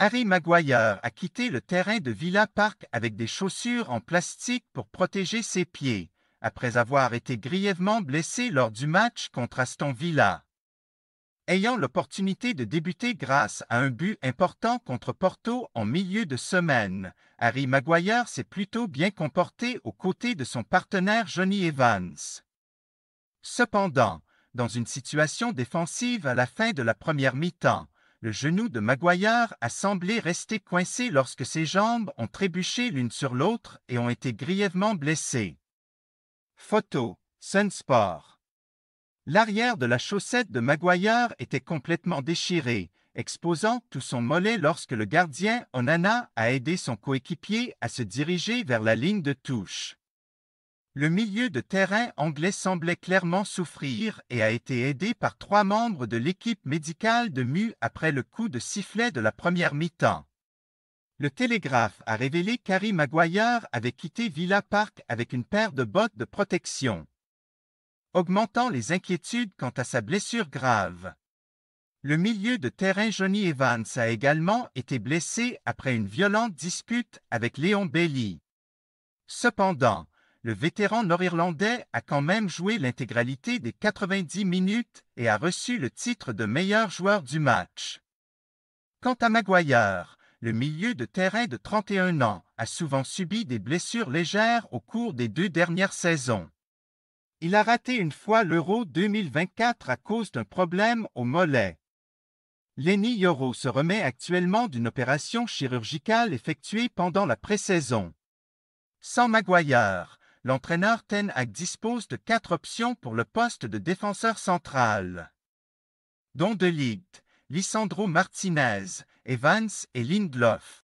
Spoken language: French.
Harry Maguire a quitté le terrain de Villa Park avec des chaussures en plastique pour protéger ses pieds, après avoir été grièvement blessé lors du match contre Aston Villa. Ayant l'opportunité de débuter grâce à un but important contre Porto en milieu de semaine, Harry Maguire s'est plutôt bien comporté aux côtés de son partenaire Johnny Evans. Cependant, dans une situation défensive à la fin de la première mi-temps, le genou de Maguire a semblé rester coincé lorsque ses jambes ont trébuché l'une sur l'autre et ont été grièvement blessées. Photo, Sunsport. L'arrière de la chaussette de Maguire était complètement déchiré, exposant tout son mollet lorsque le gardien Onana a aidé son coéquipier à se diriger vers la ligne de touche. Le milieu de terrain anglais semblait clairement souffrir et a été aidé par trois membres de l'équipe médicale de Mu après le coup de sifflet de la première mi-temps. Le Télégraphe a révélé qu'Harry Maguire avait quitté Villa Park avec une paire de bottes de protection, augmentant les inquiétudes quant à sa blessure grave. Le milieu de terrain Johnny Evans a également été blessé après une violente dispute avec Léon Bailey. Cependant, le vétéran nord-irlandais a quand même joué l'intégralité des 90 minutes et a reçu le titre de meilleur joueur du match. Quant à Maguire, le milieu de terrain de 31 ans a souvent subi des blessures légères au cours des deux dernières saisons. Il a raté une fois l'Euro 2024 à cause d'un problème au mollet. Lenny Yoro se remet actuellement d'une opération chirurgicale effectuée pendant la pré-saison. Sans Maguire, l'entraîneur Ten Hag dispose de quatre options pour le poste de défenseur central. Dont de Ligt, Lisandro Martinez, Evans et Lindelof.